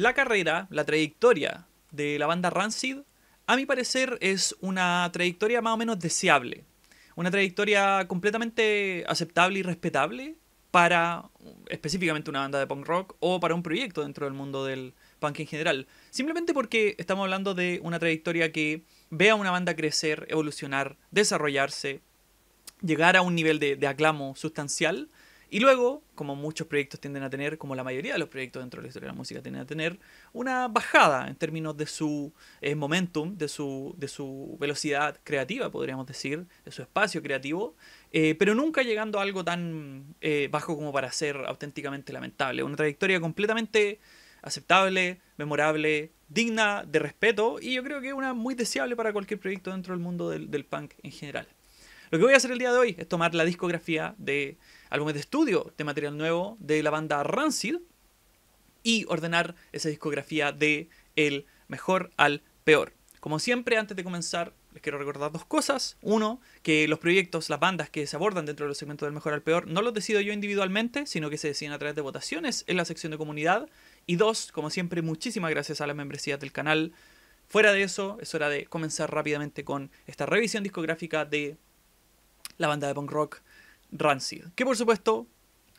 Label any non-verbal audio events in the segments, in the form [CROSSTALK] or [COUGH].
La carrera, la trayectoria de la banda Rancid, a mi parecer es una trayectoria más o menos deseable. Una trayectoria completamente aceptable y respetable para específicamente una banda de punk rock o para un proyecto dentro del mundo del punk en general. Simplemente porque estamos hablando de una trayectoria que ve a una banda crecer, evolucionar, desarrollarse, llegar a un nivel de, de aclamo sustancial y luego, como muchos proyectos tienden a tener, como la mayoría de los proyectos dentro de la historia de la música tienden a tener, una bajada en términos de su eh, momentum, de su, de su velocidad creativa, podríamos decir, de su espacio creativo, eh, pero nunca llegando a algo tan eh, bajo como para ser auténticamente lamentable. Una trayectoria completamente aceptable, memorable, digna de respeto y yo creo que una muy deseable para cualquier proyecto dentro del mundo del punk en general. Lo que voy a hacer el día de hoy es tomar la discografía de álbumes de estudio de material nuevo de la banda Rancid y ordenar esa discografía de el mejor al peor. Como siempre, antes de comenzar, les quiero recordar dos cosas. Uno, que los proyectos, las bandas que se abordan dentro de los segmentos del mejor al peor, no los decido yo individualmente, sino que se deciden a través de votaciones en la sección de comunidad. Y dos, como siempre, muchísimas gracias a las membresías del canal. Fuera de eso, es hora de comenzar rápidamente con esta revisión discográfica de la banda de punk rock Rancid, que por supuesto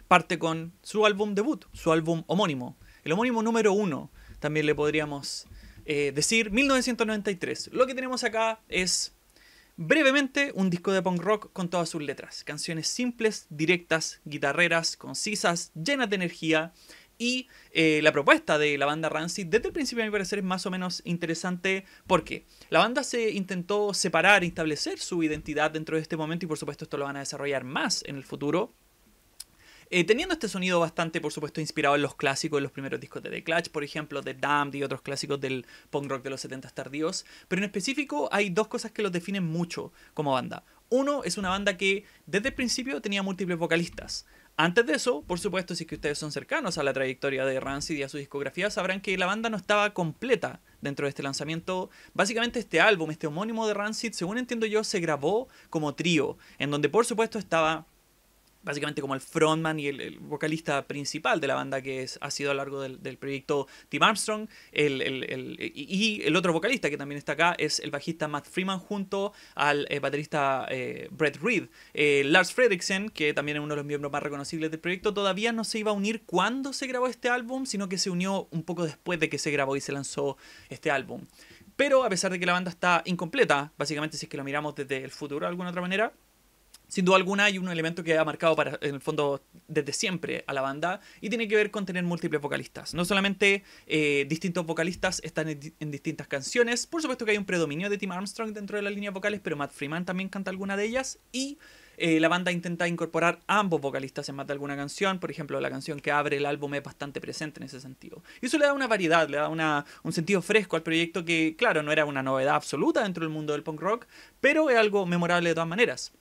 parte con su álbum debut, su álbum homónimo, el homónimo número uno, también le podríamos eh, decir, 1993. Lo que tenemos acá es brevemente un disco de punk rock con todas sus letras, canciones simples, directas, guitarreras, concisas, llenas de energía y eh, la propuesta de la banda Rancid desde el principio a mi parecer es más o menos interesante porque la banda se intentó separar, establecer su identidad dentro de este momento y por supuesto esto lo van a desarrollar más en el futuro. Eh, teniendo este sonido bastante, por supuesto, inspirado en los clásicos, de los primeros discos de The Clutch por ejemplo, de Damned y otros clásicos del punk rock de los 70 tardíos. Pero en específico hay dos cosas que los definen mucho como banda. Uno es una banda que desde el principio tenía múltiples vocalistas. Antes de eso, por supuesto, si es que ustedes son cercanos a la trayectoria de Rancid y a su discografía, sabrán que la banda no estaba completa dentro de este lanzamiento. Básicamente este álbum, este homónimo de Rancid, según entiendo yo, se grabó como trío, en donde por supuesto estaba básicamente como el frontman y el, vocalista principal de la banda que ha sido a lo largo del, proyecto Tim Armstrong. y el otro vocalista que también está acá es el bajista Matt Freeman junto al eh, baterista eh, Brett Reed. Eh, Lars Fredriksen, que también es uno de los miembros más reconocibles del proyecto, todavía no se iba a unir cuando se grabó este álbum, sino que se unió un poco después de que se grabó y se lanzó este álbum. Pero a pesar de que la banda está incompleta, básicamente si es que lo miramos desde el futuro de alguna otra manera, sin duda alguna hay un elemento que ha marcado para, en el fondo desde siempre a la banda y tiene que ver con tener múltiples vocalistas. No solamente eh, distintos vocalistas están en, distintas canciones, por supuesto que hay un predominio de Tim Armstrong dentro de las líneas vocales, pero Matt Freeman también canta alguna de ellas y eh, la banda intenta incorporar ambos vocalistas en más de alguna canción, por ejemplo la canción que abre el álbum es bastante presente en ese sentido. Y eso le da una variedad, le da un sentido fresco al proyecto que claro no era una novedad absoluta dentro del mundo del punk rock, pero es algo memorable de todas maneras.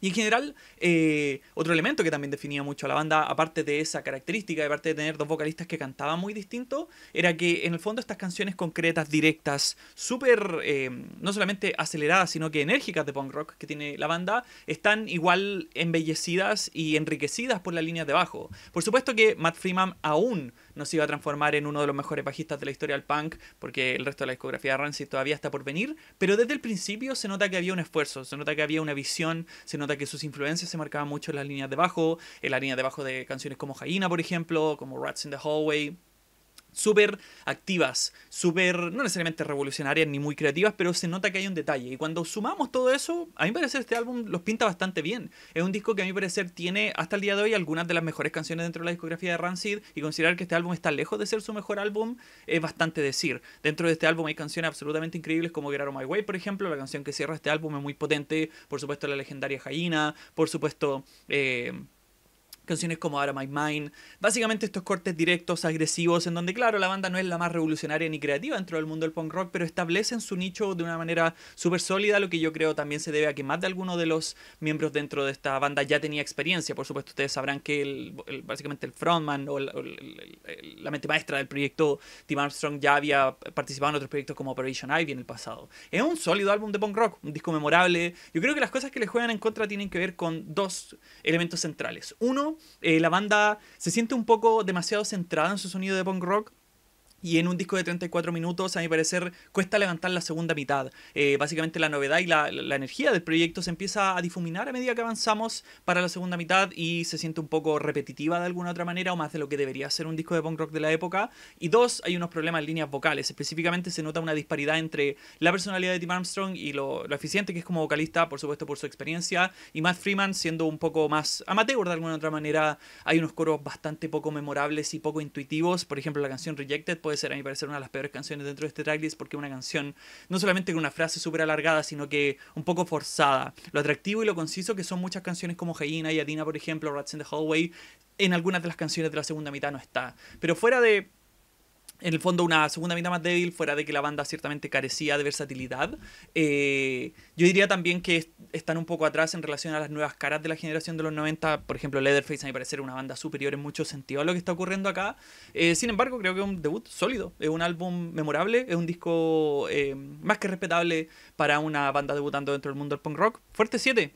Y en general, eh, otro elemento que también definía mucho a la banda, aparte de esa característica, aparte de tener dos vocalistas que cantaban muy distinto, era que en el fondo estas canciones concretas, directas, súper, eh, no solamente aceleradas, sino que enérgicas de punk rock que tiene la banda, están igual embellecidas y enriquecidas por las líneas de bajo. Por supuesto que Matt Freeman aún no se iba a transformar en uno de los mejores bajistas de la historia del punk, porque el resto de la discografía de Rancid todavía está por venir, pero desde el principio se nota que había un esfuerzo, se nota que había una visión, se nota que sus influencias se marcaban mucho en las líneas de bajo, en la línea de bajo de canciones como Jaina, por ejemplo, como Rats in the Hallway, súper activas, súper, no necesariamente revolucionarias ni muy creativas, pero se nota que hay un detalle. Y cuando sumamos todo eso, a mí parece este álbum los pinta bastante bien. Es un disco que a mi parecer tiene hasta el día de hoy algunas de las mejores canciones dentro de la discografía de Rancid y considerar que este álbum está lejos de ser su mejor álbum es bastante decir. Dentro de este álbum hay canciones absolutamente increíbles como Get Out My Way, por ejemplo, la canción que cierra este álbum es muy potente, por supuesto la legendaria Jaina, por supuesto... Eh, canciones como Ahora My Mind. Básicamente estos cortes directos, agresivos, en donde, claro, la banda no es la más revolucionaria ni creativa dentro del mundo del punk rock, pero establecen su nicho de una manera súper sólida, lo que yo creo también se debe a que más de alguno de los miembros dentro de esta banda ya tenía experiencia. Por supuesto, ustedes sabrán que básicamente el frontman o, la mente maestra del proyecto Tim Armstrong ya había participado en otros proyectos como Operation Ivy en el pasado. Es un sólido álbum de punk rock, un disco memorable. Yo creo que las cosas que le juegan en contra tienen que ver con dos elementos centrales. Uno, eh, la banda se siente un poco demasiado centrada en su sonido de punk rock y en un disco de 34 minutos, a mi parecer, cuesta levantar la segunda mitad. Eh, básicamente la novedad y la, energía del proyecto se empieza a difuminar a medida que avanzamos para la segunda mitad y se siente un poco repetitiva de alguna otra manera o más de lo que debería ser un disco de punk rock de la época. Y dos, hay unos problemas en líneas vocales. Específicamente se nota una disparidad entre la personalidad de Tim Armstrong y lo, eficiente que es como vocalista, por supuesto por su experiencia, y Matt Freeman siendo un poco más amateur de alguna otra manera. Hay unos coros bastante poco memorables y poco intuitivos. Por ejemplo, la canción Rejected puede será ser, a mi parecer, una de las peores canciones dentro de este tracklist porque es una canción no solamente con una frase súper alargada, sino que un poco forzada. Lo atractivo y lo conciso que son muchas canciones como Jaina y Adina, por ejemplo, Rats in the Hallway, en algunas de las canciones de la segunda mitad no está. Pero fuera de en el fondo una segunda mitad más débil, fuera de que la banda ciertamente carecía de versatilidad. Eh, yo diría también que están un poco atrás en relación a las nuevas caras de la generación de los 90. Por ejemplo, Leatherface a mi parecer una banda superior en muchos sentidos a lo que está ocurriendo acá. Eh, sin embargo, creo que es un debut sólido, es un álbum memorable, es un disco eh, más que respetable para una banda debutando dentro del mundo del punk rock. Fuerte 7,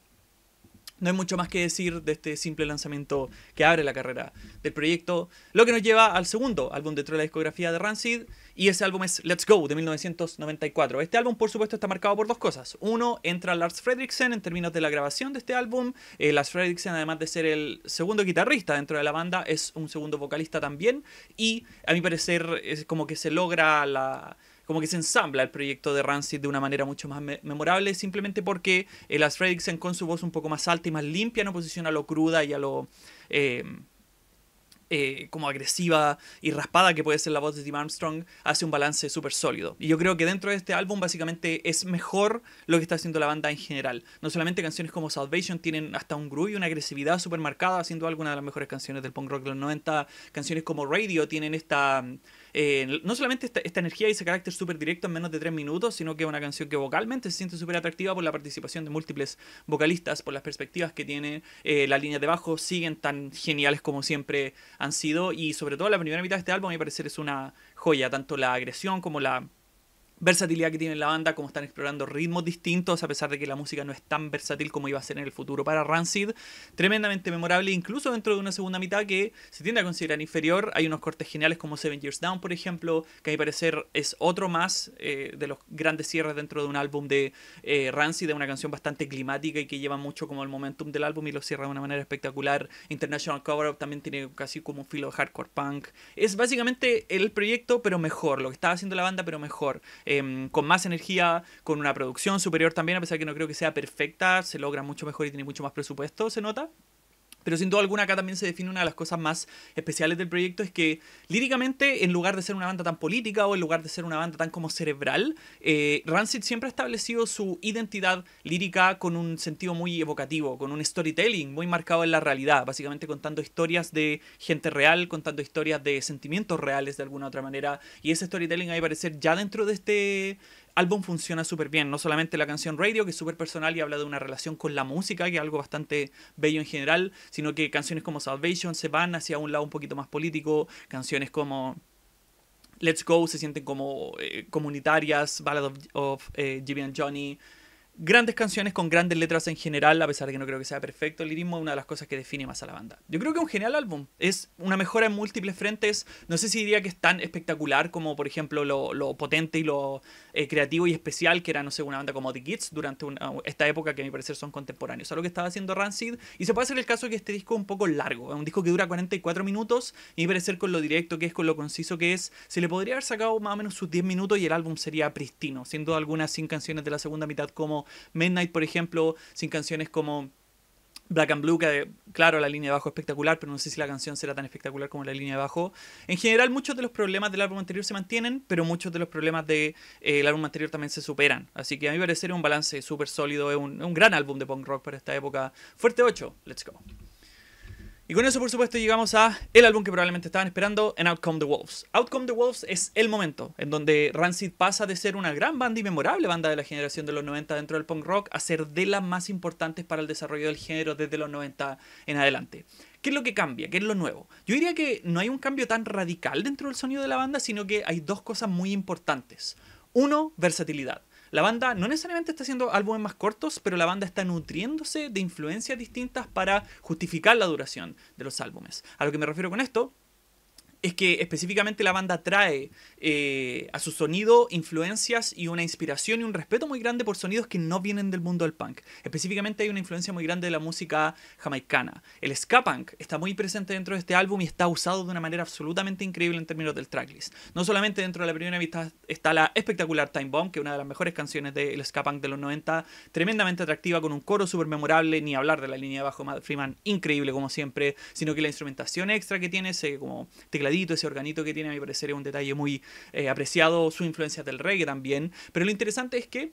no hay mucho más que decir de este simple lanzamiento que abre la carrera del proyecto, lo que nos lleva al segundo álbum dentro de la discografía de Rancid, y ese álbum es Let's Go de 1994. Este álbum, por supuesto, está marcado por dos cosas. Uno, entra Lars Fredriksen en términos de la grabación de este álbum. Eh, Lars Fredriksen, además de ser el segundo guitarrista dentro de la banda, es un segundo vocalista también, y a mi parecer es como que se logra la como que se ensambla el proyecto de Rancid de una manera mucho más memorable, simplemente porque el Lars con su voz un poco más alta y más limpia, en oposición a lo cruda y a lo... Eh, eh, como agresiva y raspada que puede ser la voz de Steve Armstrong, hace un balance súper sólido. Y yo creo que dentro de este álbum básicamente es mejor lo que está haciendo la banda en general. No solamente canciones como Salvation tienen hasta un groove y una agresividad súper marcada, haciendo alguna de las mejores canciones del punk rock de los 90. Canciones como Radio tienen esta eh, no solamente esta, energía y ese carácter súper directo en menos de tres minutos, sino que es una canción que vocalmente se siente súper atractiva por la participación de múltiples vocalistas, por las perspectivas que tiene, eh, las líneas de bajo siguen tan geniales como siempre han sido y sobre todo la primera mitad de este álbum a mi parecer es una joya, tanto la agresión como la versatilidad que tiene la banda, ...como están explorando ritmos distintos, a pesar de que la música no es tan versátil como iba a ser en el futuro para Rancid. Tremendamente memorable, incluso dentro de una segunda mitad que se tiende a considerar inferior. Hay unos cortes geniales como Seven Years Down, por ejemplo, que a mi parecer es otro más eh, de los grandes cierres dentro de un álbum de eh, Rancid, de una canción bastante climática y que lleva mucho como el momentum del álbum y lo cierra de una manera espectacular. International Cover Up también tiene casi como un filo de hardcore punk. Es básicamente el proyecto, pero mejor, lo que estaba haciendo la banda, pero mejor. Em, con más energía, con una producción superior también, a pesar de que no creo que sea perfecta, se logra mucho mejor y tiene mucho más presupuesto, se nota, pero sin duda alguna acá también se define una de las cosas más especiales del proyecto, es que líricamente, en lugar de ser una banda tan política o en lugar de ser una banda tan como cerebral, eh, Rancid siempre ha establecido su identidad lírica con un sentido muy evocativo, con un storytelling muy marcado en la realidad, básicamente contando historias de gente real, contando historias de sentimientos reales de alguna u otra manera. Y ese storytelling hay parecer ya dentro de este el álbum funciona súper bien. No solamente la canción Radio, que es súper personal y habla de una relación con la música, que es algo bastante bello en general, sino que canciones como Salvation se van hacia un lado un poquito más político, canciones como Let's Go se sienten como eh, comunitarias, Ballad of, eh, Jimmy and Johnny, grandes canciones con grandes letras en general, a pesar de que no creo que sea perfecto. El lirismo es una de las cosas que define más a la banda. Yo creo que es un genial álbum. Es una mejora en múltiples frentes. No sé si diría que es tan espectacular como, por ejemplo, lo, potente y lo eh, creativo y especial que era, no sé, una banda como The Kids durante esta época que a mi parecer son contemporáneos. a lo que estaba haciendo Rancid. Y se puede hacer el caso que este disco es un poco largo. Es un disco que dura 44 minutos. Y a mi parecer, con lo directo que es, con lo conciso que es, se le podría haber sacado más o menos sus 10 minutos y el álbum sería pristino. siendo algunas sin canciones de la segunda mitad como Midnight, por ejemplo, sin canciones como Black and Blue, que claro, la línea de bajo es espectacular, pero no sé si la canción será tan espectacular como la línea de bajo. En general, muchos de los problemas del álbum anterior se mantienen, pero muchos de los problemas del de, eh, álbum anterior también se superan. Así que a mi parecer es un balance súper sólido, es un, un, gran álbum de punk rock para esta época. Fuerte 8, let's go. Y con eso, por supuesto, llegamos a el álbum que probablemente estaban esperando en Outcome the Wolves. Outcome the Wolves es el momento en donde Rancid pasa de ser una gran banda y memorable banda de la generación de los 90 dentro del punk rock a ser de las más importantes para el desarrollo del género desde los 90 en adelante. ¿Qué es lo que cambia? ¿Qué es lo nuevo? Yo diría que no hay un cambio tan radical dentro del sonido de la banda, sino que hay dos cosas muy importantes. Uno, versatilidad la banda no necesariamente está haciendo álbumes más cortos, pero la banda está nutriéndose de influencias distintas para justificar la duración de los álbumes. A lo que me refiero con esto es que específicamente la banda trae eh, a su sonido influencias y una inspiración y un respeto muy grande por sonidos que no vienen del mundo del punk. Específicamente hay una influencia muy grande de la música jamaicana. El ska punk está muy presente dentro de este álbum y está usado de una manera absolutamente increíble en términos del tracklist. No solamente dentro de la primera vista está la espectacular Time Bomb, que es una de las mejores canciones del ska punk de los 90, tremendamente atractiva con un coro súper memorable, ni hablar de la línea de bajo Matt Freeman, increíble como siempre, sino que la instrumentación extra que tiene, ese como tecla ese organito que tiene, a mi parecer, es un detalle muy eh, apreciado, su influencia del reggae también. Pero lo interesante es que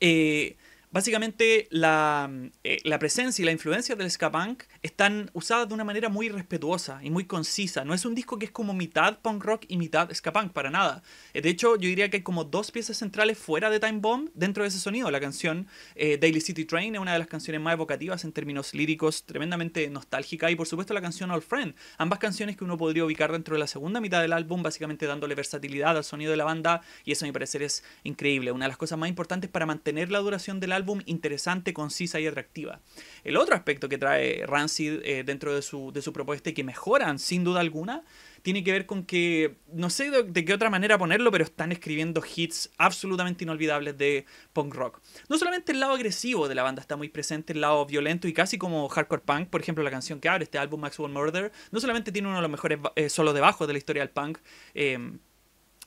eh, Básicamente, eh, la, presencia y la influencia del ska punk están usadas de una manera muy respetuosa y muy concisa. No es un disco que es como mitad punk rock y mitad ska punk, para nada. Eh, de hecho, yo diría que hay como dos piezas centrales fuera de Time Bomb dentro de ese sonido. La canción eh, Daily City Train es una de las canciones más evocativas en términos líricos, tremendamente nostálgica. Y por supuesto, la canción All Friend. Ambas canciones que uno podría ubicar dentro de la segunda mitad del álbum, básicamente dándole versatilidad al sonido de la banda. Y eso, a mi parecer, es increíble. Una de las cosas más importantes para mantener la duración del álbum álbum interesante, concisa y atractiva. El otro aspecto que trae Rancid eh, dentro de su, propuesta y que mejoran sin duda alguna tiene que ver con que, no sé de, qué otra manera ponerlo, pero están escribiendo hits absolutamente inolvidables de punk rock. No solamente el lado agresivo de la banda está muy presente, el lado violento y casi como hardcore punk, por ejemplo la canción que abre este álbum Maxwell Murder, no solamente tiene uno de los mejores eh, solos de bajo de la historia del punk, eh,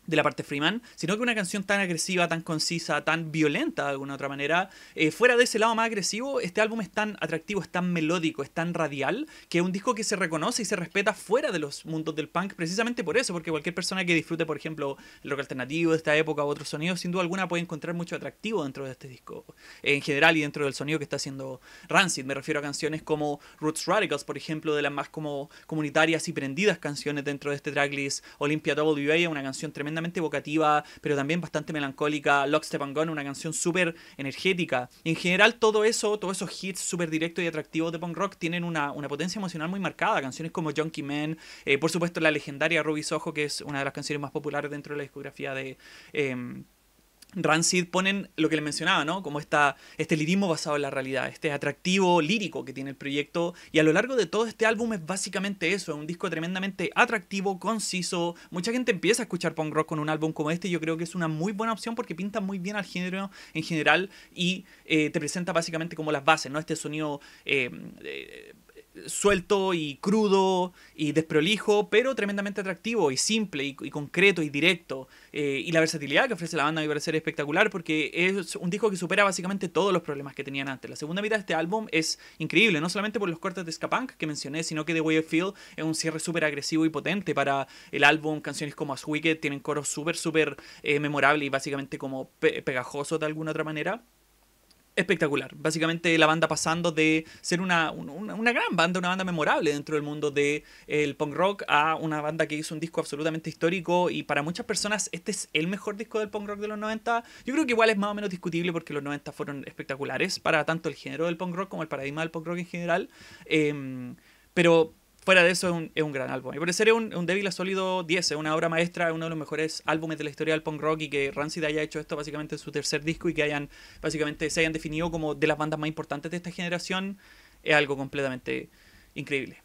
de la parte Freeman, sino que una canción tan agresiva, tan concisa, tan violenta de alguna otra manera, eh, fuera de ese lado más agresivo, este álbum es tan atractivo, es tan melódico, es tan radial, que es un disco que se reconoce y se respeta fuera de los mundos del punk, precisamente por eso, porque cualquier persona que disfrute, por ejemplo, lo que alternativo de esta época u otros sonidos, sin duda alguna puede encontrar mucho atractivo dentro de este disco, en general y dentro del sonido que está haciendo Rancid. Me refiero a canciones como Roots Radicals, por ejemplo, de las más como comunitarias y prendidas canciones dentro de este tracklist, Olympia WA, una canción tremenda tremendamente evocativa, pero también bastante melancólica. Lockstep and Gone, una canción súper energética. En general, todo eso, todos esos hits súper directos y atractivos de punk rock tienen una, potencia emocional muy marcada. Canciones como Junkie Man, eh, por supuesto la legendaria Ruby Ojo, que es una de las canciones más populares dentro de la discografía de... Em, Rancid ponen lo que le mencionaba, ¿no? Como esta, este lirismo basado en la realidad, este atractivo lírico que tiene el proyecto. Y a lo largo de todo este álbum es básicamente eso, es un disco tremendamente atractivo, conciso. Mucha gente empieza a escuchar punk rock con un álbum como este y yo creo que es una muy buena opción porque pinta muy bien al género en general y eh, te presenta básicamente como las bases, ¿no? Este sonido... Eh, eh, suelto y crudo y desprolijo, pero tremendamente atractivo y simple y, concreto y directo. Eh, y la versatilidad que ofrece la banda me parece espectacular porque es un disco que supera básicamente todos los problemas que tenían antes. La segunda mitad de este álbum es increíble, no solamente por los cortes de Punk que mencioné, sino que The Way of Feel es un cierre súper agresivo y potente para el álbum. Canciones como As Get tienen coros súper, súper memorable eh, memorables y básicamente como pegajoso pegajosos de alguna otra manera espectacular. Básicamente la banda pasando de ser una, gran banda, una banda memorable dentro del mundo del eh, punk rock a una banda que hizo un disco absolutamente histórico y para muchas personas este es el mejor disco del punk rock de los 90. Yo creo que igual es más o menos discutible porque los 90 fueron espectaculares para tanto el género del punk rock como el paradigma del punk rock en general. Em, pero fuera de eso es un, gran álbum. Y por ser un, débil a sólido 10, es una obra maestra, uno de los mejores álbumes de la historia del punk rock y que Rancid haya hecho esto básicamente en su tercer disco y que hayan básicamente se hayan definido como de las bandas más importantes de esta generación es algo completamente increíble.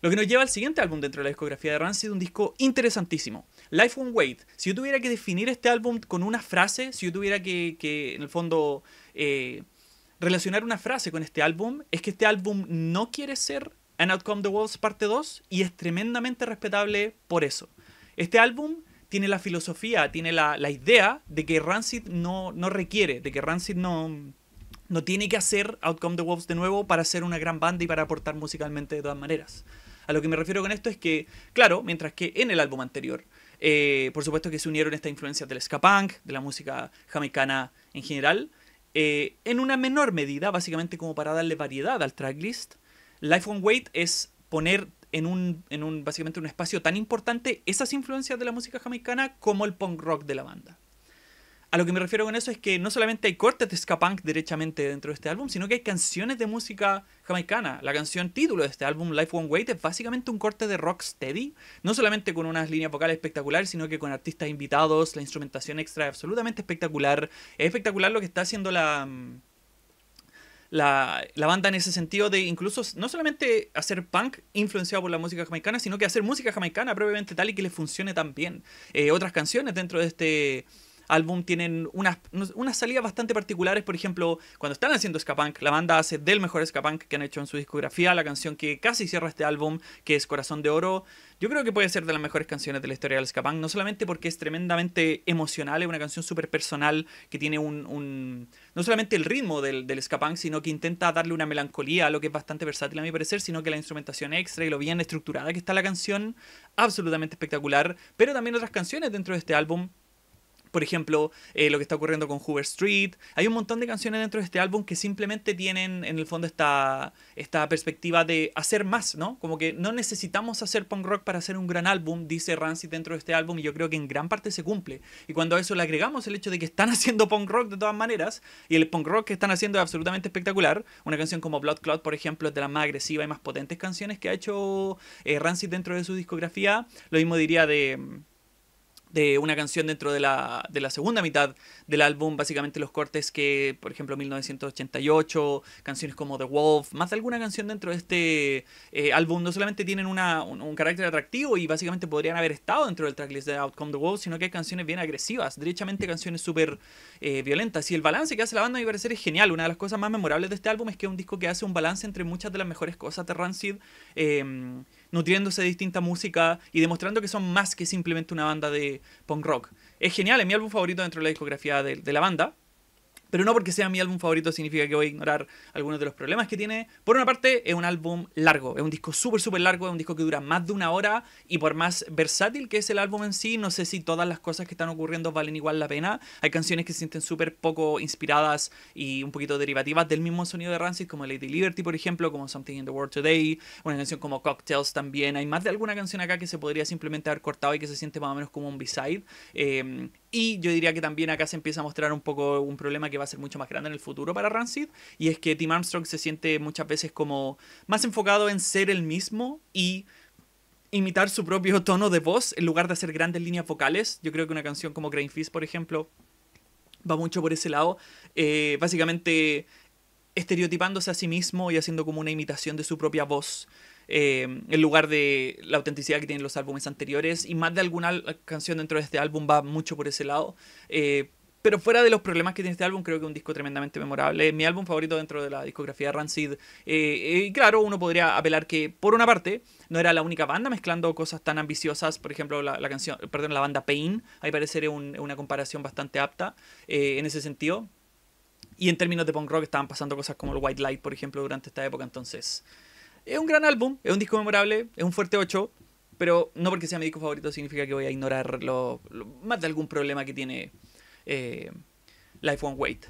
Lo que nos lleva al siguiente álbum dentro de la discografía de Rancid, un disco interesantísimo. Life on Wait. Si yo tuviera que definir este álbum con una frase, si yo tuviera que, en el fondo, eh, relacionar una frase con este álbum, es que este álbum no quiere ser And Out the Wolves parte 2 y es tremendamente respetable por eso. Este álbum tiene la filosofía, tiene la, idea de que Rancid no, no requiere, de que Rancid no, no tiene que hacer Outcome the Wolves de nuevo para ser una gran banda y para aportar musicalmente de todas maneras. A lo que me refiero con esto es que, claro, mientras que en el álbum anterior, eh, por supuesto que se unieron estas influencias del ska punk, de la música jamaicana en general, eh, en una menor medida, básicamente como para darle variedad al tracklist, Life on Wait es poner en un, en un, básicamente un espacio tan importante esas influencias de la música jamaicana como el punk rock de la banda. A lo que me refiero con eso es que no solamente hay cortes de ska punk derechamente dentro de este álbum, sino que hay canciones de música jamaicana. La canción título de este álbum, Life One Wait, es básicamente un corte de rock steady, no solamente con unas líneas vocales espectaculares, sino que con artistas invitados, la instrumentación extra es absolutamente espectacular. Es espectacular lo que está haciendo la, mm, la, banda en ese sentido de incluso no solamente hacer punk influenciado por la música jamaicana, sino que hacer música jamaicana propiamente tal y que le funcione tan bien. Eh, otras canciones dentro de este álbum tienen unas, unas salidas bastante particulares. Por ejemplo, cuando están haciendo ska punk, la banda hace del mejor ska punk que han hecho en su discografía. La canción que casi cierra este álbum, que es Corazón de Oro, yo creo que puede ser de las mejores canciones de la historia del ska punk. No solamente porque es tremendamente emocional, es una canción súper personal que tiene un, No solamente el ritmo del, del ska punk, sino que intenta darle una melancolía, A lo que es bastante versátil a mi parecer, sino que la instrumentación extra y lo bien estructurada que está la canción, absolutamente espectacular. Pero también otras canciones dentro de este álbum por ejemplo, eh, lo que está ocurriendo con Hoover Street. Hay un montón de canciones dentro de este álbum que simplemente tienen en el fondo esta, esta perspectiva de hacer más, ¿no? Como que no necesitamos hacer punk rock para hacer un gran álbum, dice Rancid dentro de este álbum, y yo creo que en gran parte se cumple. Y cuando a eso le agregamos el hecho de que están [LAUGHS] haciendo punk rock de todas maneras, y el punk rock que están haciendo es absolutamente espectacular, una canción como Blood Cloud por ejemplo, es de las más agresivas y más potentes canciones que ha hecho eh, Rancid dentro de su discografía. Lo mismo diría de de una canción dentro de la, de la segunda mitad del álbum, básicamente los cortes que, por ejemplo, 1988, canciones como The Wolf, más de alguna canción dentro de este eh, álbum no solamente tienen una, un, carácter atractivo y básicamente podrían haber estado dentro del tracklist de Outcome The Wolf, sino que hay canciones bien agresivas, derechamente canciones súper eh, violentas. Y el balance que hace la banda a mi parecer es genial. Una de las cosas más memorables de este álbum es que es un disco que hace un balance entre muchas de las mejores cosas de Rancid. Em, nutriéndose de distinta música y demostrando que son más que simplemente una banda de punk rock. Es genial, es mi álbum favorito dentro de la discografía de, de la banda pero no porque sea mi álbum favorito significa que voy a ignorar algunos de los problemas que tiene. Por una parte, es un álbum largo, es un disco súper, súper largo, es un disco que dura más de una hora y por más versátil que es el álbum en sí, no sé si todas las cosas que están ocurriendo valen igual la pena. Hay canciones que se sienten súper poco inspiradas y un poquito derivativas del mismo sonido de Rancid, como Lady Liberty, por ejemplo, como Something in the World Today, una canción como Cocktails también. Hay más de alguna canción acá que se podría simplemente haber cortado y que se siente más o menos como un B-side. Em, y yo diría que también acá se empieza a mostrar un poco un problema que va a ser mucho más grande en el futuro para Rancid, y es que Tim Armstrong se siente muchas veces como más enfocado en ser el mismo y imitar su propio tono de voz en lugar de hacer grandes líneas vocales. Yo creo que una canción como Crane Fist, por ejemplo, va mucho por ese lado. Eh, básicamente estereotipándose a sí mismo y haciendo como una imitación de su propia voz. Em, en lugar de la autenticidad que tienen los álbumes anteriores. Y más de alguna canción dentro de este álbum va mucho por ese lado. Eh, pero fuera de los problemas que tiene este álbum, creo que es un disco tremendamente memorable. Mi álbum favorito dentro de la discografía de Rancid. Eh, y claro, uno podría apelar que, por una parte, no era la única banda mezclando cosas tan ambiciosas. Por ejemplo, la, canción, perdón, la banda Pain. Ahí parece una comparación bastante apta eh, en ese sentido. Y en términos de punk rock estaban pasando cosas como el White Light, por ejemplo, durante esta época. Entonces, es un gran álbum, es un disco memorable, es un fuerte 8, pero no porque sea mi disco favorito significa que voy a ignorar más de algún problema que tiene eh, Life on Wait.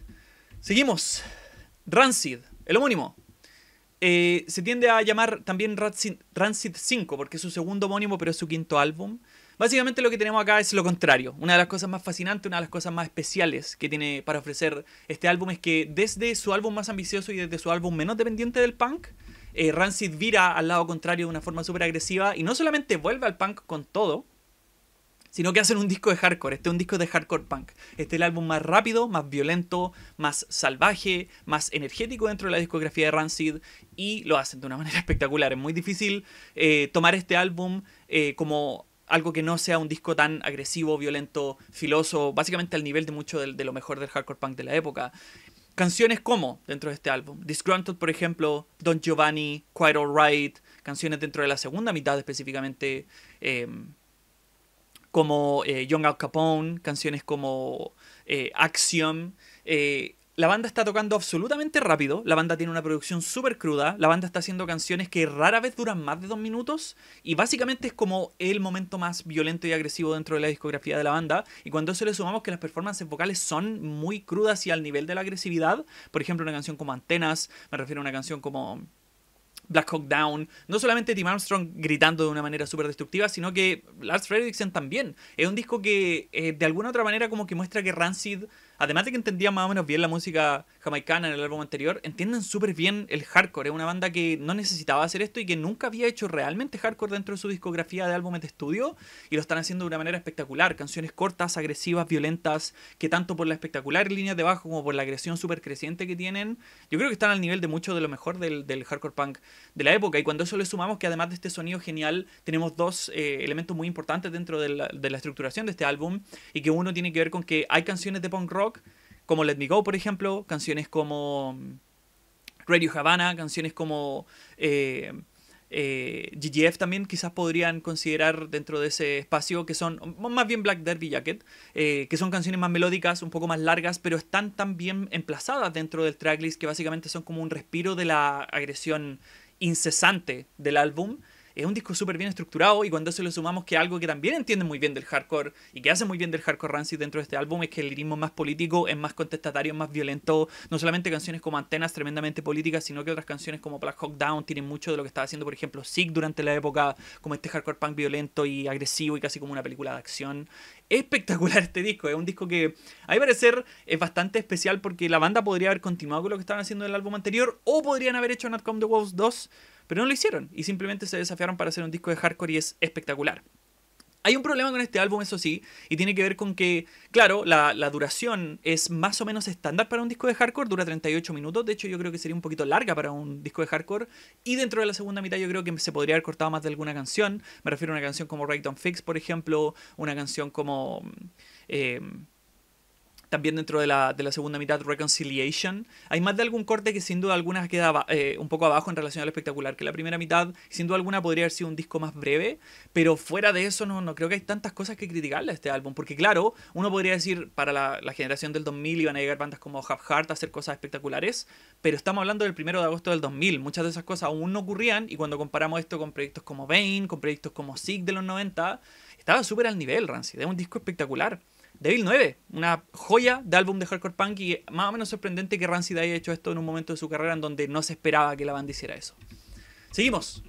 Seguimos. Rancid, el homónimo. Eh, se tiende a llamar también Rancid 5 porque es su segundo homónimo, pero es su quinto álbum. Básicamente lo que tenemos acá es lo contrario. Una de las cosas más fascinantes, una de las cosas más especiales que tiene para ofrecer este álbum es que desde su álbum más ambicioso y desde su álbum menos dependiente del punk, eh, Rancid vira al lado contrario de una forma súper agresiva y no solamente vuelve al punk con todo, sino que hacen un disco de hardcore. Este es un disco de hardcore punk. Este es el álbum más rápido, más violento, más salvaje, más energético dentro de la discografía de Rancid y lo hacen de una [LAUGHS] manera espectacular. Es muy difícil eh, tomar este álbum eh, como algo que no sea un disco tan agresivo, violento, filoso, básicamente al nivel de mucho de, lo mejor del hardcore punk de la época canciones como dentro de este álbum. Disgruntled, por ejemplo, Don Giovanni, Quite Alright, canciones dentro de la segunda mitad específicamente, em, como eh, Young Al Capone, canciones como eh, Axiom. Eh, la banda está tocando absolutamente rápido, la banda tiene una producción súper cruda, la banda está haciendo canciones que rara vez duran más de dos minutos y básicamente es como el momento más violento y agresivo dentro de la discografía de la banda y cuando eso le sumamos que las performances vocales son muy crudas y al nivel de la agresividad, por ejemplo una canción como Antenas, me refiero a una canción como Black Hawk Down, no solamente Tim Armstrong gritando de una manera súper destructiva, sino que Lars Fredriksen también. Es un disco que eh, de alguna u otra manera como que muestra que Rancid además de que entendían más o menos bien la música jamaicana en el álbum anterior, entienden súper bien el hardcore. Es una banda que no necesitaba hacer esto y que nunca había hecho realmente hardcore dentro de su discografía de álbumes de estudio y lo están haciendo de una manera espectacular. Canciones cortas, agresivas, violentas, que tanto por la espectacular línea de bajo como por la agresión súper creciente que tienen, yo creo que están al nivel de mucho de lo mejor del, hardcore punk de la época. Y cuando eso le sumamos que además de este sonido genial, tenemos dos eh, elementos muy importantes dentro de la estructuración de este álbum y que uno tiene que ver con que hay canciones de punk rock como Let Me Go, por ejemplo, canciones como mm, Radio Havana, canciones como eh, eh, GGF también quizás podrían considerar dentro de ese espacio, que son más bien Black Derby Jacket, eh, que son canciones más melódicas, un poco más largas, pero están tan bien emplazadas dentro del tracklist que básicamente son como un respiro de la agresión incesante del álbum es un disco súper bien estructurado y cuando eso le sumamos que algo que también entiende muy bien del hardcore y que hace muy bien del hardcore Rancid dentro de este álbum es que el ritmo es más político, es más contestatario, es más violento, no solamente canciones como Antenas tremendamente políticas, sino que otras canciones como Black Hawk Down tienen mucho de lo que estaba haciendo, por ejemplo, Sick durante la época, como este hardcore punk violento y agresivo y casi como una película de acción espectacular este disco, es un disco que a mi parecer es bastante especial porque la banda podría haber continuado con lo que estaban haciendo en el álbum anterior o podrían haber hecho Not Come the Wolves 2, pero no lo hicieron y simplemente se desafiaron para hacer un disco de hardcore y es espectacular. Hay un problema con este álbum, eso sí, y tiene que ver con que, claro, la, duración es más o menos estándar para un disco de hardcore, dura 38 minutos, de hecho yo creo que sería un poquito larga para un disco de hardcore, y dentro de la segunda mitad yo creo que se podría haber cortado más de alguna canción, me refiero a una canción como Right Down Fix, por ejemplo, una canción como... Eh, también dentro de la, segunda mitad Reconciliation. Hay más de algún corte que sin duda alguna queda eh, un poco abajo en relación al espectacular, que la primera mitad sin duda alguna podría haber sido un disco más breve, pero fuera de eso no, no creo que hay tantas cosas que criticarle a este álbum, porque claro, uno podría decir para la, la generación del 2000 iban a llegar bandas como Half Heart a hacer cosas espectaculares, pero estamos hablando del primero de agosto del 2000, muchas de esas cosas aún no ocurrían y cuando comparamos esto con proyectos como Bane, con proyectos como Sig de los 90, estaba súper al nivel, Rancid, es un disco espectacular. Devil 9, una joya de álbum de hardcore punk y más o menos sorprendente que Rancid haya hecho esto en un momento de su carrera en donde no se esperaba que la banda hiciera eso. Seguimos.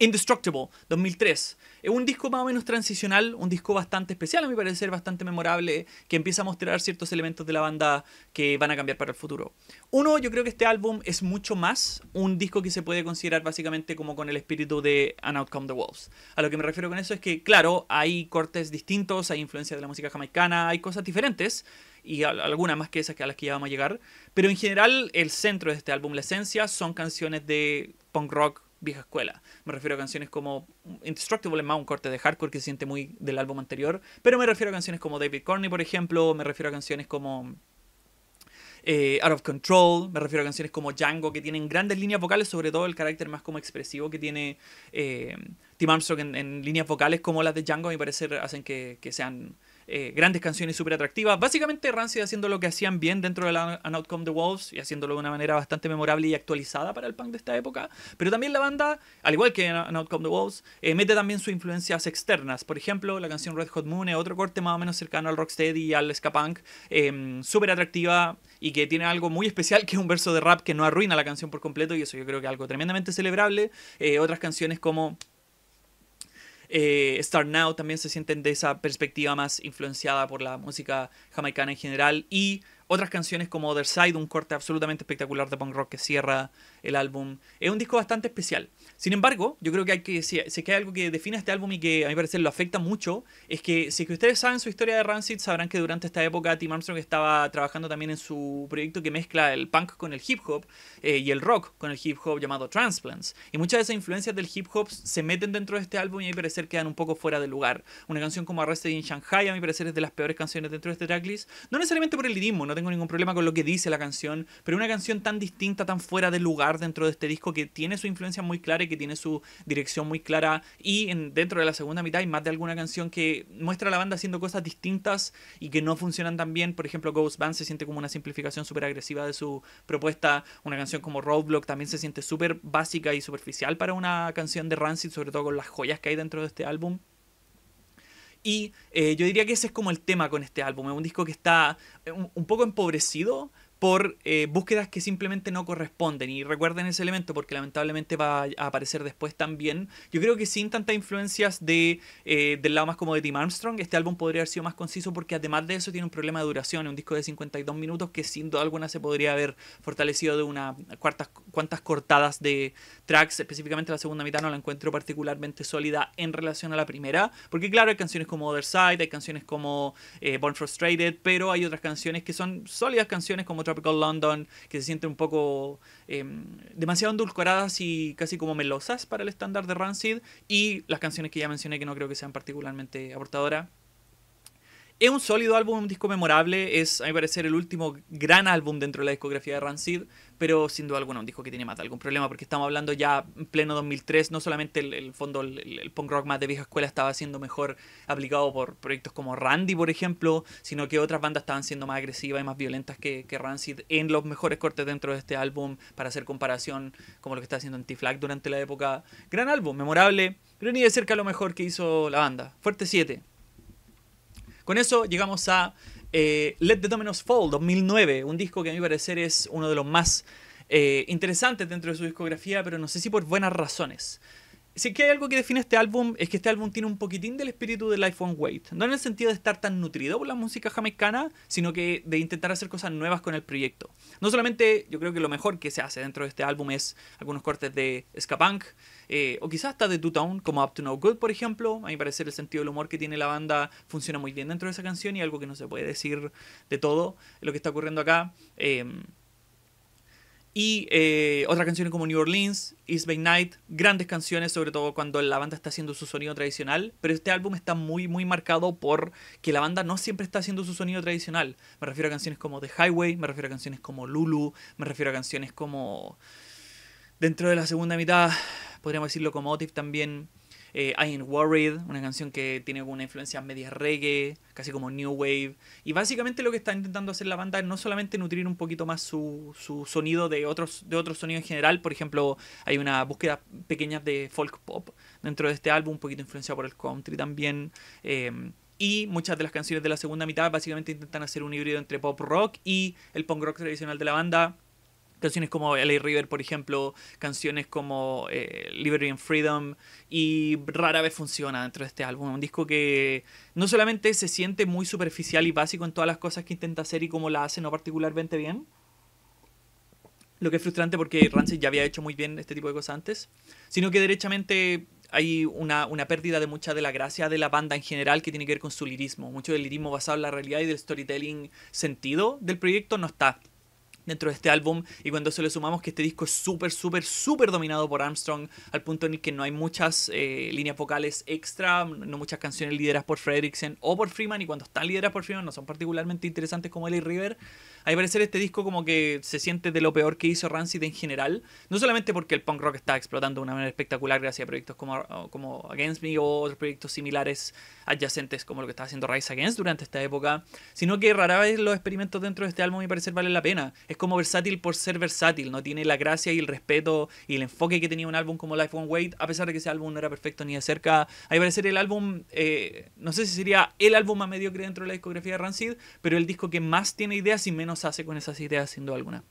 Indestructible, 2003. Es un disco más o menos transicional, un disco bastante especial, a mi parecer, bastante memorable, que empieza a mostrar ciertos elementos de la banda que van a cambiar para el futuro. Uno, yo creo que este álbum es mucho más un disco que se puede considerar básicamente como con el espíritu de An Outcome the Wolves. A lo que me refiero con eso es que, claro, hay cortes distintos, hay influencia de la música jamaicana, hay cosas diferentes y algunas más que esas a las que ya vamos a llegar. Pero en general, el centro de este álbum, la esencia, son canciones de punk rock vieja escuela. Me refiero a canciones como Indestructible es más un corte de hardcore que se siente muy del álbum anterior, pero me refiero a canciones como David Corney, por ejemplo, me refiero a canciones como eh, Out of Control, me refiero a canciones como Django, que tienen grandes líneas vocales, sobre todo el carácter más como expresivo que tiene eh, Tim Armstrong en, líneas vocales como las de Django, a mi parecer hacen que sean eh, grandes canciones súper atractivas. Básicamente Rancid haciendo lo que hacían bien dentro de la An Outcome the Wolves y haciéndolo de una manera bastante memorable y actualizada para el punk de esta época. Pero también la banda, al igual que An Outcome the Wolves, eh, mete también sus influencias externas. Por ejemplo, la canción Red Hot Moon es otro corte más o menos cercano al rocksteady y al ska punk, em, súper atractiva y que tiene algo muy especial que es un verso de rap que no arruina la canción por completo y eso yo creo que es algo tremendamente celebrable. Eh, otras canciones como eh, Start Now también se sienten de esa perspectiva más influenciada por la música jamaicana en general. Y otras canciones como Other Side, un corte absolutamente espectacular de punk rock que cierra el álbum. Es un disco bastante especial. Sin embargo, yo creo que hay que si, hay algo que define este álbum y que a mi parecer lo afecta mucho, es que si ustedes saben su historia de Rancid, sabrán que durante esta época Tim Armstrong estaba trabajando también en su proyecto que mezcla el punk con el hip hop eh, y el rock con el hip hop llamado Transplants. Y muchas de esas influencias del hip hop se meten dentro de este álbum y a mi parecer quedan un poco fuera de lugar. Una canción como Arrested in Shanghai, a mi parecer es de las peores canciones dentro de este tracklist. No necesariamente por el ritmo, no tengo ningún problema con lo que dice la canción, pero una canción tan distinta, tan fuera de lugar dentro de este disco que tiene su influencia muy clara y que tiene su dirección muy clara. Y en, dentro de la segunda mitad hay más de alguna canción que muestra a la banda haciendo cosas distintas y que no funcionan tan bien. Por ejemplo, Ghost Band se siente como una simplificación súper agresiva de su propuesta. Una canción como Roadblock también se siente súper básica y superficial para una canción de Rancid, sobre todo con las joyas que hay dentro de este álbum. Y eh, yo diría que ese es como el tema con este álbum. Es un disco que está eh, un poco empobrecido, por eh, búsquedas que simplemente no corresponden. Y recuerden ese elemento porque lamentablemente va a aparecer después también. Yo creo que sin tantas influencias de, eh, del lado más como de Tim Armstrong, este álbum podría haber sido más conciso porque además de eso tiene un problema de duración, un disco de 52 minutos que sin duda alguna se podría haber fortalecido de unas cuantas, cuantas cortadas de tracks, específicamente la segunda mitad no la encuentro particularmente sólida en relación a la primera, porque claro, hay canciones como Other Side, hay canciones como eh, Born Frustrated, pero hay otras canciones que son sólidas canciones como London, que se siente un poco em, demasiado endulcoradas y casi como melosas para el estándar de Rancid, y las canciones que ya mencioné que no creo que sean particularmente aportadoras. Es un sólido álbum, un disco memorable. Es, a mi parecer, el último gran álbum dentro de la discografía de Rancid. Pero sin duda alguna, un disco que tiene más algún problema, porque estamos hablando ya en pleno 2003. No solamente el, fondo, el, punk rock más de vieja escuela estaba siendo mejor aplicado por proyectos como Randy, por ejemplo, sino que otras bandas estaban siendo más agresivas y más violentas que, Rancid en los mejores cortes dentro de este álbum, para hacer comparación, como lo que está haciendo Anti-Flag durante la época. Gran álbum, memorable. Pero ni de cerca lo mejor que hizo la banda. Fuerte 7. Con eso llegamos a eh, Let the Dominos Fall 2009, un disco que a mi parecer es uno de los más eh, interesantes dentro de su discografía, pero no sé si por buenas razones si es que hay algo que define este álbum, es que este álbum tiene un poquitín del espíritu del Life on Wait. No en el sentido de estar tan nutrido por la música jamaicana, sino que de intentar hacer cosas nuevas con el proyecto. No solamente, yo creo que lo mejor que se hace dentro de este álbum es algunos cortes de ska eh, o quizás hasta de Two Town, como Up to No Good, por ejemplo. A mi parecer, el sentido del humor que tiene la banda funciona muy bien dentro de esa canción y algo que no se puede decir de todo lo que está ocurriendo acá. Eh, y eh, otras canciones como New Orleans, East Bay Night, grandes canciones, sobre todo cuando la banda está haciendo su sonido tradicional. Pero este álbum está muy, muy marcado por que la banda no siempre está haciendo su sonido tradicional. Me refiero a canciones como The Highway, me refiero a canciones como Lulu, me refiero a canciones como. Dentro de la segunda mitad, podríamos como Locomotive también. Eh, I Ain't Worried, una canción que tiene una influencia media reggae, casi como New Wave. Y básicamente lo que está intentando hacer la banda es no solamente nutrir un poquito más su, sonido de otros, de otros sonidos en general, por ejemplo, hay una búsqueda pequeña de folk pop dentro de este álbum, un poquito influenciado por el country también. Em, y muchas de las canciones de la segunda mitad básicamente intentan hacer un híbrido entre pop rock y el punk rock tradicional de la banda Canciones como LA River, por ejemplo, canciones como eh, Liberty and Freedom, y rara vez funciona dentro de este álbum. Un disco que no solamente se siente muy superficial y básico en todas las cosas que intenta hacer y como la hace no particularmente bien, lo que es frustrante porque Rancid ya había hecho muy bien este tipo de cosas antes, sino que derechamente hay una, una, pérdida de mucha de la gracia de la banda en general que tiene que ver con su lirismo. Mucho del lirismo basado en la realidad y del storytelling sentido del proyecto no está dentro de este álbum y cuando se le sumamos que este disco es súper, súper, súper dominado por Armstrong al punto en el que no hay muchas eh, líneas vocales extra, no muchas canciones lideradas por Fredricksen o por Freeman y cuando están lideradas por Freeman no son particularmente interesantes como Ellie River. A mi parecer este disco como que se siente de lo peor que hizo Rancid en general, no solamente porque el punk rock está explotando de una manera espectacular gracias a proyectos como, como Against Me o otros proyectos similares adyacentes como lo que estaba haciendo Rise Against durante esta época, sino que rara vez los experimentos dentro de este álbum a mi parecer vale la pena es como versátil por ser versátil, no tiene la gracia y el respeto y el enfoque que tenía un álbum como Life on Wait, a pesar de que ese álbum no era perfecto ni de cerca. A mi el álbum, eh, no sé si sería el álbum más mediocre dentro de la discografía de Rancid, pero el disco que más tiene ideas y menos hace con esas ideas, siendo alguna.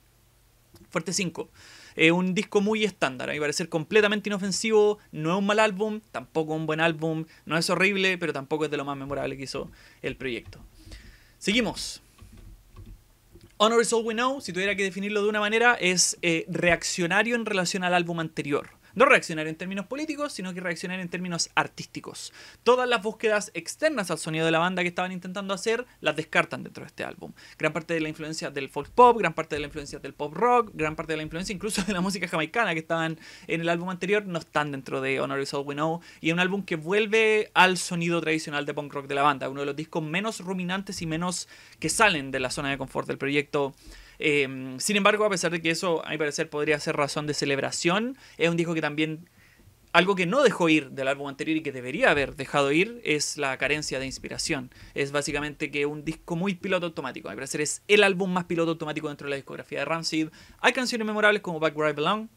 Fuerte 5. un disco muy estándar, a mi parecer completamente inofensivo, no es un mal álbum, tampoco un buen álbum, no es horrible, pero tampoco es de lo más memorable que hizo el proyecto. Seguimos. Honor is all we know, si tuviera que definirlo de una manera, es eh, reaccionario en relación al álbum anterior. No reaccionar en términos políticos, sino que reaccionar en términos artísticos. Todas las búsquedas externas al sonido de la banda que estaban intentando hacer las descartan dentro de este álbum. Gran parte de la influencia del folk pop, gran parte de la influencia del pop rock, gran parte de la influencia incluso de la música jamaicana que estaban en el álbum anterior no están dentro de Honor is All We Know y es un álbum que vuelve al sonido tradicional de punk rock de la banda, uno de los discos menos ruminantes y menos que salen de la zona de confort del proyecto Em, sin embargo, a pesar de que eso, a mi parecer, podría ser razón de celebración, es un disco que también algo que no dejó ir del álbum anterior y que debería haber dejado ir es la carencia de inspiración. Es básicamente que un disco muy piloto automático. A mi parecer es el álbum más piloto automático dentro de la discografía de Rancid. Hay canciones memorables como Back Where I Belong,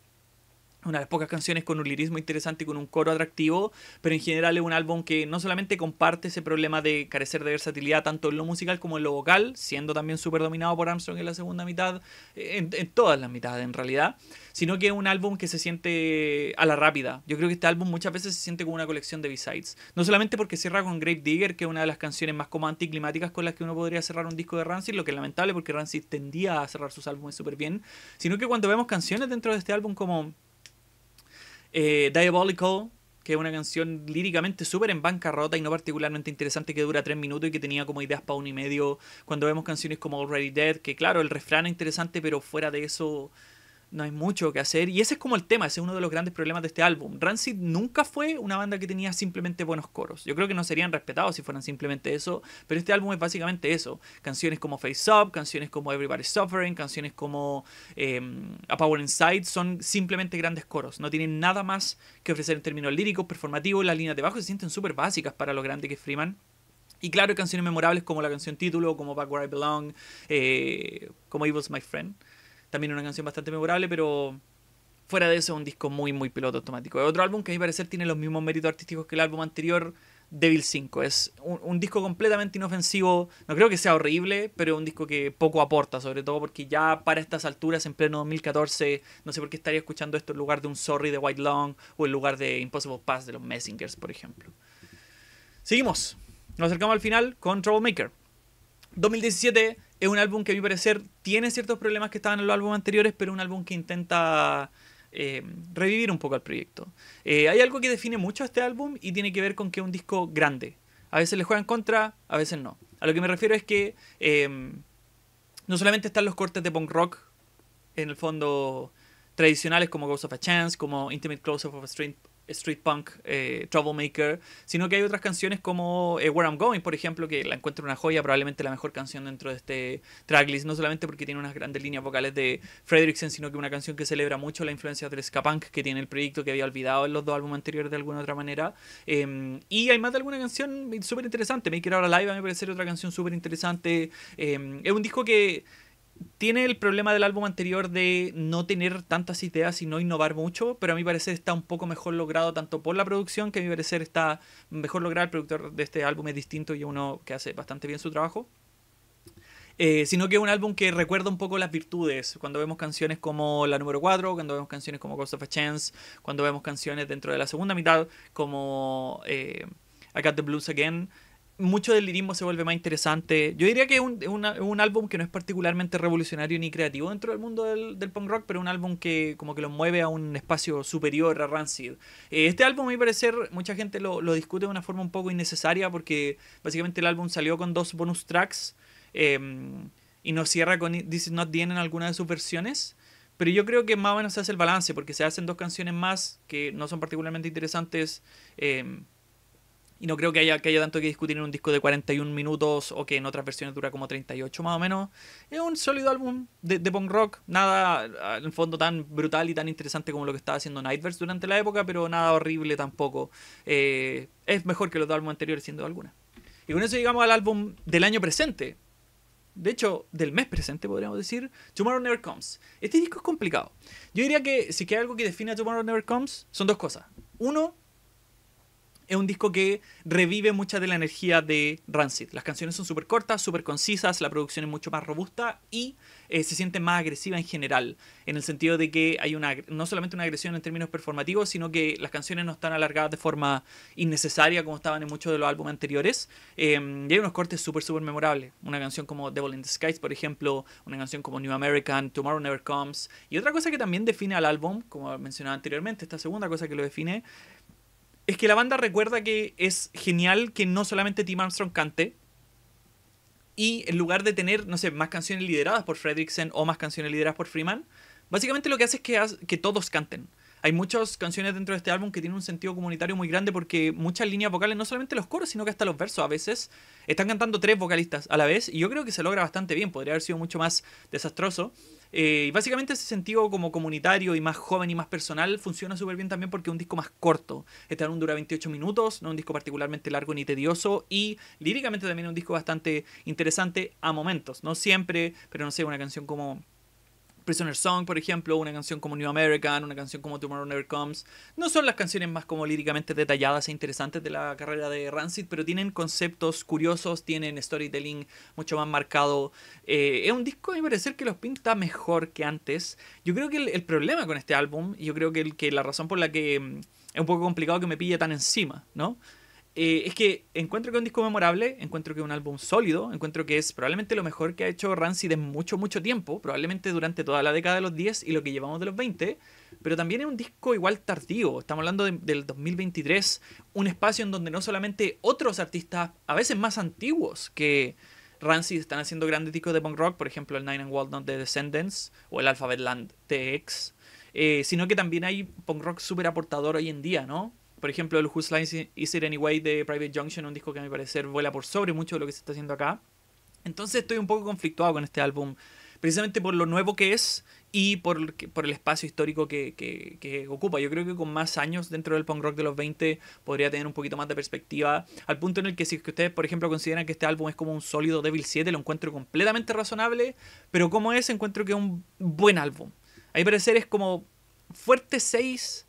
una de las pocas canciones con un lirismo interesante y con un coro atractivo, pero en general es un álbum que no solamente comparte ese problema de carecer de versatilidad tanto en lo musical como en lo vocal, siendo también súper dominado por Armstrong en la segunda mitad, en, todas las mitades en realidad, sino que es un álbum que se siente a la rápida. Yo creo que este álbum muchas veces se siente como una colección de B-sides, no solamente porque cierra con Grave Digger, que es una de las canciones más como anticlimáticas con las que uno podría cerrar un disco de Rancid, lo que es lamentable porque Rancid tendía a cerrar sus álbumes súper bien, sino que cuando vemos canciones dentro de este álbum como eh, Diabolical, que es una canción líricamente súper en bancarrota y no particularmente interesante, que dura tres minutos y que tenía como ideas para un y medio. Cuando vemos canciones como Already Dead, que claro, el refrán es interesante, pero fuera de eso no hay mucho que hacer. Y ese es como el tema, ese es uno de los grandes problemas de este álbum. Rancid nunca fue una banda que tenía simplemente buenos coros. Yo creo que no serían respetados si fueran simplemente eso, pero este álbum es básicamente eso. Canciones como Face Up, canciones como Everybody's Suffering, canciones como eh, A Power Inside son simplemente grandes coros. No tienen nada más que ofrecer en términos líricos, performativos. Las líneas de bajo se sienten súper básicas para lo grande que es Freeman. Y claro, canciones memorables como la canción título, como Back Where I Belong, eh, como Evil's My Friend. También una canción bastante memorable, pero fuera de eso es un disco muy, muy piloto automático. Es otro álbum que a mi parecer tiene los mismos méritos artísticos que el álbum anterior, Devil 5. Es un, disco completamente inofensivo. No creo que sea horrible, pero es un disco que poco aporta, sobre todo porque ya para estas alturas, en pleno 2014, no sé por qué estaría escuchando esto en lugar de un Sorry de White Long o en lugar de Impossible Pass de los Messengers, por ejemplo. Seguimos. Nos acercamos al final con Troublemaker. 2017 es un álbum que a mi parecer tiene ciertos problemas que estaban en los álbumes anteriores, pero es un álbum que intenta eh, revivir un poco el proyecto. Eh, hay algo que define mucho a este álbum y tiene que ver con que es un disco grande. A veces le juegan contra, a veces no. A lo que me refiero es que em, no solamente están los cortes de punk rock, en el fondo tradicionales como Ghost of a Chance, como Intimate Close of a Strange, street punk eh, troublemaker, sino que hay otras canciones como eh, Where I'm Going, por ejemplo, que la encuentro una joya, probablemente la mejor canción dentro de este tracklist, no solamente porque tiene unas grandes líneas vocales de Frederiksen, sino que una canción que celebra mucho la influencia del ska punk que tiene el proyecto que había olvidado en los dos álbumes anteriores de alguna otra manera. Em, y hay más de alguna canción súper interesante, Me quiero Out live, a mí me parece otra canción súper interesante. Em, es un disco que tiene el problema del álbum anterior de no tener tantas ideas y no innovar mucho, pero a mi parecer está un poco mejor logrado tanto por la producción, que a mi parecer está mejor logrado. El productor de este álbum es distinto y uno que hace bastante bien su trabajo. Eh, sino que es un álbum que recuerda un poco las virtudes. Cuando vemos canciones como la número 4, cuando vemos canciones como Ghost of a Chance, cuando vemos canciones dentro de la segunda mitad como eh, I Got the Blues Again, mucho del lirismo se vuelve más interesante. Yo diría que es un, álbum que no es particularmente revolucionario ni creativo dentro del mundo del, punk rock, pero es un álbum que como que lo mueve a un espacio superior a Rancid. Eh, este álbum, a mi parecer, mucha gente lo, discute de una forma un poco innecesaria porque básicamente el álbum salió con dos bonus tracks em, y no cierra con This Is Not The alguna de sus versiones. Pero yo creo que más o menos se hace el balance porque se hacen dos canciones más que no son particularmente interesantes. Em, y no creo que haya, que haya tanto que discutir en un disco de 41 minutos o que en otras versiones dura como 38 más o menos. Es un sólido álbum de, punk rock, nada ah, en fondo tan brutal y tan interesante como lo que estaba haciendo Nightverse durante la época, pero nada horrible tampoco. Eh, es mejor que los dos álbumes anteriores, siendo alguna. Y con eso llegamos al álbum del año presente. De hecho, del mes presente podríamos decir, Tomorrow Never Comes. Este disco es complicado. Yo diría que si hay algo que define a Tomorrow Never Comes, son dos cosas. Uno, es un disco que revive mucha de la energía de Rancid. Las canciones son súper cortas, súper concisas, la producción es mucho más robusta y eh, se siente más agresiva en general, en el sentido de que hay una, no solamente una agresión en términos performativos, sino que las canciones no están alargadas de forma innecesaria como estaban en muchos de los álbumes anteriores. Em, y hay unos cortes súper, súper memorables. Una canción como Devil in the Skies, por ejemplo, una canción como New American, Tomorrow Never Comes. Y otra cosa que también define al álbum, como mencionaba anteriormente, esta segunda cosa que lo define, es que la banda recuerda que es genial que no solamente Tim Armstrong cante, y en lugar de tener, no sé, más canciones lideradas por Fredricksen o más canciones lideradas por Freeman, básicamente lo que hace es que, que todos canten. Hay muchas canciones dentro de este álbum que tienen un sentido comunitario muy grande porque muchas líneas vocales, no solamente los coros, sino que hasta los versos a veces, están cantando tres vocalistas a la vez y yo creo que se logra bastante bien, podría haber sido mucho más desastroso. Eh, y básicamente ese sentido como comunitario y más joven y más personal funciona súper bien también porque es un disco más corto. Este álbum dura 28 minutos, no es un disco particularmente largo ni tedioso y líricamente también es un disco bastante interesante a momentos, no siempre, pero no sé, una canción como Prisoner Song, por ejemplo, una canción como New American, una canción como Tomorrow Never Comes, no son las canciones más como líricamente detalladas e interesantes de la carrera de Rancid, pero tienen conceptos curiosos, tienen storytelling mucho más marcado. Eh, es un disco, a mi parecer, que los pinta mejor que antes. Yo creo que el, problema con este álbum, y yo creo que, que la razón por la que mm, es un poco complicado que me pille tan encima, ¿no? Eh, es que encuentro que es un disco memorable, encuentro que es un álbum sólido, encuentro que es probablemente lo mejor que ha hecho Rancid en mucho, mucho tiempo, probablemente durante toda la década de los 10 y lo que llevamos de los 20, pero también es un disco igual tardío, estamos hablando del 2023, un espacio en donde no solamente otros artistas, a veces más antiguos que Rancid, están haciendo grandes discos de punk rock, por ejemplo el Nine and Not The Descendants o el Alphabet Land de eh, sino que también hay punk rock súper aportador hoy en día, ¿no? por ejemplo, el Whose Line Is It Anyway de Private Junction, un disco que a mi parecer vuela por sobre mucho de lo que se está haciendo acá. Entonces estoy un poco conflictuado con este álbum, precisamente por lo nuevo que es y por, el espacio histórico que, ocupa. Yo creo que con más años dentro del punk rock de los 20 podría tener un poquito más de perspectiva, al punto en el que si ustedes, por ejemplo, consideran que este álbum es como un sólido Devil 7, lo encuentro completamente razonable, pero como es, encuentro que es un buen álbum. A mi parecer es como fuerte 6,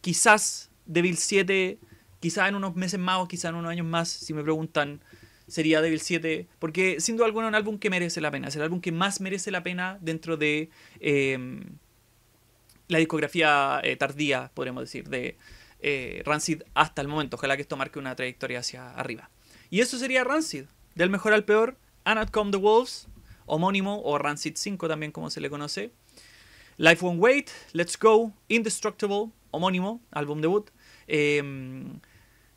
quizás Devil 7, quizá en unos meses más o quizás en unos años más, si me preguntan, sería Devil 7, porque sin duda alguna es un álbum que merece la pena, es el álbum que más merece la pena dentro de em, la discografía eh, tardía, podríamos decir, de eh, Rancid hasta el momento. Ojalá que esto marque una trayectoria hacia arriba. Y eso sería Rancid, del mejor al peor, And Come the Wolves, homónimo, o Rancid 5 también como se le conoce. Life Won't Wait, Let's Go, Indestructible, homónimo, álbum debut. Em,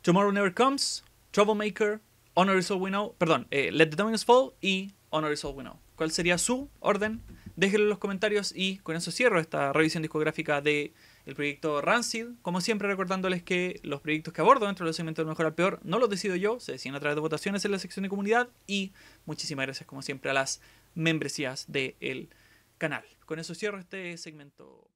Tomorrow Never Comes, Troublemaker, Honor is We Know, perdón, eh, Let the Dominoes Fall y Honor is All We Know. ¿Cuál sería su orden? Déjenlo en los comentarios y con eso cierro esta revisión discográfica de el proyecto Rancid. Como siempre, recordándoles que los proyectos que abordo dentro del segmento del mejor al peor no los decido yo, se deciden a través de votaciones en la sección de comunidad. Y muchísimas gracias, como siempre, a las membresías del canal. Con eso cierro este segmento.